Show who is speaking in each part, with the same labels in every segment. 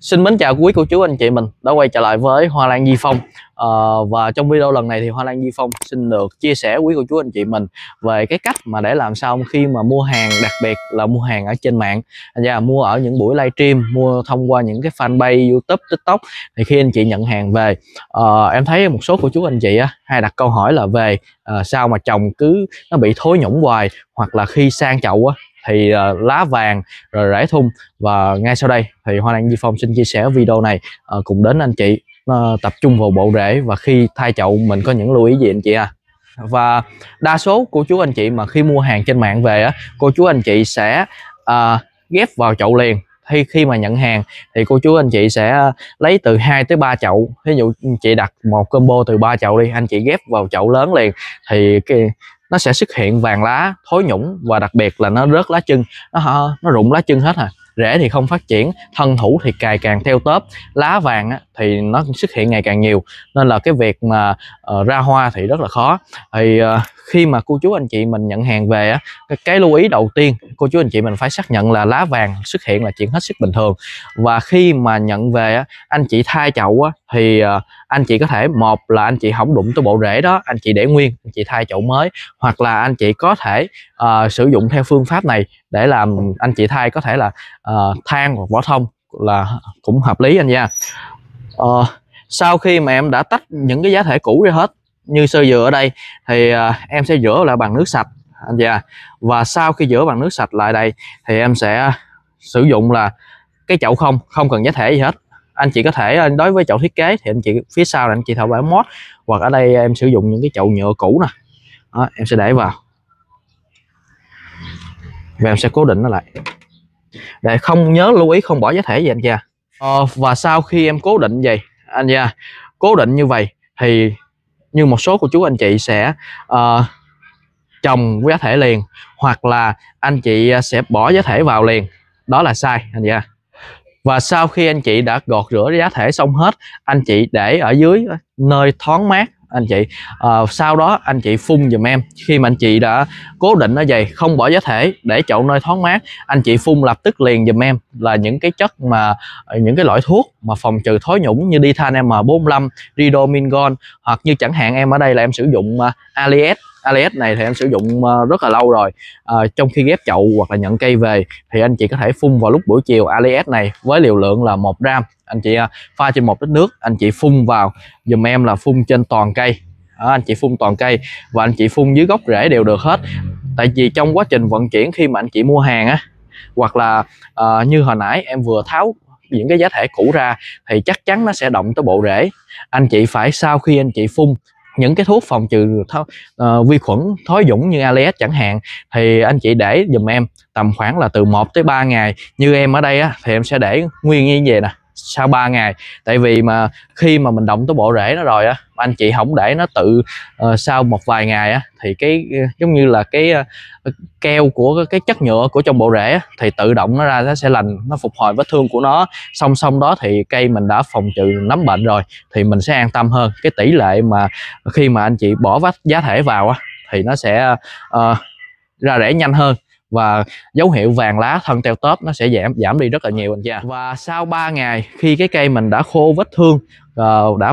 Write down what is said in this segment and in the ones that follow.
Speaker 1: Xin mến chào quý cô chú anh chị mình đã quay trở lại với Hoa Lan Di Phong à, Và trong video lần này thì Hoa Lan Di Phong xin được chia sẻ quý cô chú anh chị mình Về cái cách mà để làm sao khi mà mua hàng đặc biệt là mua hàng ở trên mạng và Mua ở những buổi livestream, mua thông qua những cái fanpage Youtube, TikTok Thì khi anh chị nhận hàng về à, Em thấy một số cô chú anh chị á, hay đặt câu hỏi là về à, Sao mà chồng cứ nó bị thối nhũng hoài Hoặc là khi sang chậu á thì uh, lá vàng rồi ờ, rải thun và ngay sau đây thì Hoa Lan Di Phong xin chia sẻ video này uh, cùng đến anh chị uh, tập trung vào bộ rễ và khi thay chậu mình có những lưu ý gì anh chị à và đa số cô chú anh chị mà khi mua hàng trên mạng về á cô chú anh chị sẽ uh, ghép vào chậu liền khi khi mà nhận hàng thì cô chú anh chị sẽ lấy từ 2 tới 3 chậu ví dụ chị đặt một combo từ 3 chậu đi anh chị ghép vào chậu lớn liền thì cái nó sẽ xuất hiện vàng lá thối nhũng và đặc biệt là nó rớt lá chân nó nó rụng lá chân hết à rễ thì không phát triển thân thủ thì càng càng theo tớp lá vàng á, thì nó xuất hiện ngày càng nhiều nên là cái việc mà uh, ra hoa thì rất là khó thì uh, khi mà cô chú anh chị mình nhận hàng về á, cái, cái lưu ý đầu tiên cô chú anh chị mình phải xác nhận là lá vàng xuất hiện là chuyện hết sức bình thường và khi mà nhận về á, anh chị thay chậu á, thì ờ, anh chị có thể một là anh chị không đụng tới bộ rễ đó anh chị để nguyên anh chị thay chậu mới hoặc là anh chị có thể uh, sử dụng theo phương pháp này để làm anh chị thay có thể là uh, than hoặc vỏ thông là cũng hợp lý anh nha uh, sau khi mà em đã tách những cái giá thể cũ ra hết như sơ dừa ở đây thì uh, em sẽ rửa lại bằng nước sạch anh dạ và sau khi rửa bằng nước sạch lại đây thì em sẽ sử dụng là cái chậu không không cần giá thể gì hết anh chị có thể ờ, đối với chậu thiết kế thì anh chị phía sau là anh chị thợ bãi mót hoặc ở đây ờ, em sử dụng những cái chậu nhựa cũ nè đó, em sẽ để vào và em sẽ cố định nó lại để không nhớ lưu ý không bỏ giá thể gì anh cha ờ, và sau khi em cố định vậy anh cha cố định như vậy thì như một số của chú anh chị sẽ uh, trồng giá thể liền hoặc là anh chị sẽ bỏ giá thể vào liền đó là sai anh chị và sau khi anh chị đã gọt rửa giá thể xong hết anh chị để ở dưới nơi thoáng mát anh chị à, sau đó anh chị phun dùm em khi mà anh chị đã cố định nó vậy không bỏ giá thể để chậu nơi thoáng mát anh chị phun lập tức liền dùm em là những cái chất mà ờ, những cái loại thuốc mà phòng trừ thối nhũng như dithan m 45 ridomingon hoặc như chẳng hạn em ở đây là em sử dụng uh, ờ, aliet ALS này thì anh sử dụng ờ, rất là lâu rồi à, trong khi ghép chậu hoặc là nhận cây về thì anh chị có thể phun vào lúc buổi chiều ALS này với liều lượng là 1 gram anh chị ờ, pha trên một lít nước anh chị phun vào dùm em là phun trên toàn cây đó, anh chị phun toàn cây và anh chị phun dưới gốc rễ đều được hết tại vì trong quá trình vận chuyển khi mà anh chị mua hàng á hoặc là uh, như hồi nãy em vừa tháo những cái giá thể cũ ra thì chắc chắn nó sẽ động tới bộ rễ anh chị phải sau khi anh chị phun những cái thuốc phòng trừ thó, uh, ờ, vi khuẩn thói dũng như Alex chẳng hạn thì anh chị để dùm em tầm khoảng là từ 1 tới 3 ngày như em ở đây á, thì em sẽ để nguyên như vậy nè sau 3 ngày tại vì mà khi mà mình động tới bộ rễ nó rồi á anh chị không để nó tự uh, sau một vài ngày á thì cái ờ, giống như là cái uh, keo của cái chất nhựa của trong bộ rễ á, thì tự động nó ra nó sẽ lành nó phục hồi vết thương của nó song song đó thì cây mình đã phòng trừ nấm bệnh rồi thì mình sẽ an tâm hơn cái tỷ lệ mà khi mà anh chị bỏ vách giá thể vào á thì nó sẽ uh, ra rễ nhanh hơn và dấu hiệu vàng lá thân teo tóp nó sẽ giảm giảm đi rất là nhiều anh chị ạ và sau 3 ngày khi cái cây mình đã khô vết thương uh, đã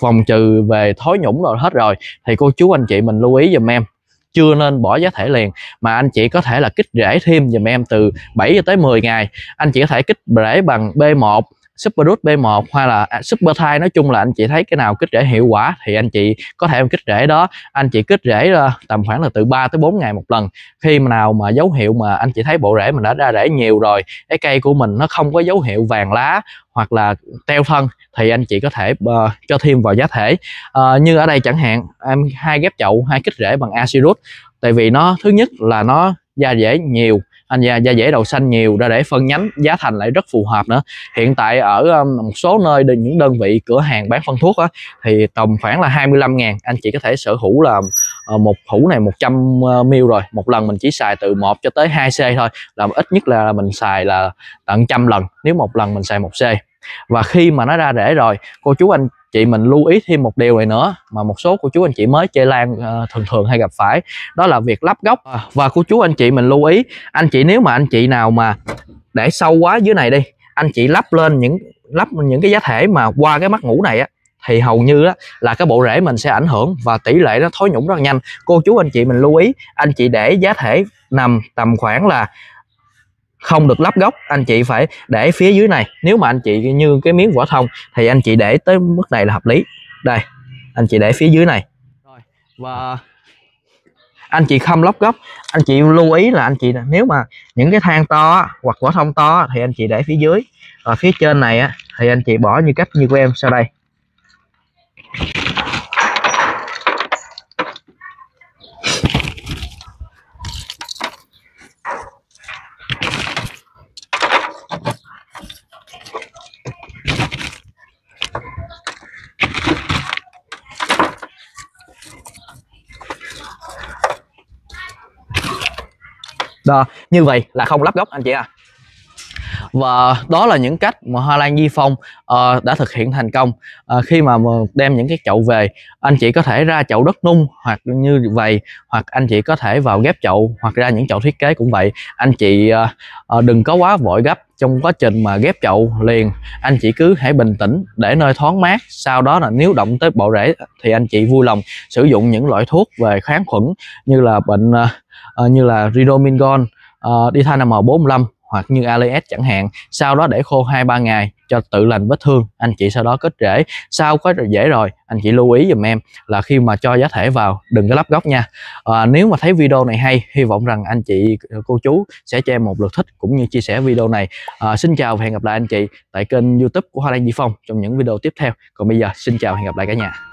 Speaker 1: phòng trừ về thối nhũng rồi hết rồi thì cô chú anh chị mình lưu ý dùm em chưa nên bỏ giá thể liền mà anh chị có thể là kích rễ thêm dùm em từ 7 cho tới 10 ngày anh chị có thể kích rễ bằng B1 Super Root B1 hoặc là à, Super Thai nói chung là anh chị thấy cái nào kích rễ hiệu quả thì anh chị có thể kích rễ đó anh chị kích rễ ờ, tầm khoảng là từ 3 tới 4 ngày một lần khi mà nào mà dấu hiệu mà anh chị thấy bộ rễ mình đã ra rễ nhiều rồi cái cây của mình nó không có dấu hiệu vàng lá hoặc là teo thân thì anh chị có thể uh, cho thêm vào giá thể uh, như ở đây chẳng hạn em hai ghép chậu hai kích rễ bằng acid tại vì nó thứ nhất là nó da rễ nhiều anh da, da dễ đầu xanh nhiều ra để phân nhánh giá thành lại rất phù hợp nữa hiện tại ở um, một số nơi những đơn vị cửa hàng bán phân thuốc á, thì tầm khoảng là 25 ngàn anh chị có thể sở hữu là ờ, một hũ này 100 ờ, ml rồi một lần mình chỉ xài từ 1 cho tới 2 c thôi là ít nhất là mình xài là tận trăm lần nếu một lần mình xài một c và khi mà nó ra rễ rồi cô chú anh chị mình lưu ý thêm một điều này nữa mà một số cô chú anh chị mới chơi lan ờ, thường thường hay gặp phải đó là việc lắp gốc à. và cô chú anh chị mình lưu ý anh chị nếu mà anh chị nào mà để sâu quá dưới này đi anh chị lắp lên những lắp những cái giá thể mà qua cái mắt ngủ này á thì hầu như đó là cái bộ rễ mình sẽ ảnh hưởng và tỷ lệ nó thối nhũng rất là nhanh cô chú anh chị mình lưu ý anh chị để giá thể nằm tầm khoảng là không được lắp góc anh chị phải để phía dưới này nếu mà anh chị như cái miếng vỏ thông thì anh chị để tới mức này là hợp lý đây anh chị để phía dưới này và anh chị không lắp góc anh chị lưu ý là anh chị nếu mà những cái thang to hoặc vỏ thông to thì anh chị để phía dưới và phía trên này thì anh chị bỏ như cách như của em sau đây Đó, như vậy là không lắp góc anh chị ạ. À và đó là những cách mà Hoa Lan Di Phong uh, đã thực hiện thành công uh, khi mà đem những cái chậu về anh chị có thể ra chậu đất nung hoặc như vậy hoặc anh chị có thể vào ghép chậu hoặc ra những chậu thiết kế cũng vậy anh chị uh, đừng có quá vội gấp trong quá trình mà ghép chậu liền anh chị cứ hãy bình tĩnh để nơi thoáng mát sau đó là nếu động tới bộ rễ thì anh chị vui lòng sử dụng những loại thuốc về kháng khuẩn như là bệnh uh, như là ridomingon uh, dithanamol 45 hoặc như AliEx chẳng hạn sau đó để khô 2-3 ngày cho tự lành vết thương anh chị sau đó kết rễ sau có dễ rồi anh chị lưu ý dùm em là khi mà cho giá thể vào đừng có lắp góc nha à, nếu mà thấy video này hay hy vọng rằng anh chị ờ, cô chú sẽ cho em một lượt thích cũng như chia sẻ video này à, xin chào và hẹn gặp lại anh chị tại kênh youtube của Hoa Lan Di Phong trong những video tiếp theo còn bây giờ xin chào và hẹn gặp lại cả nhà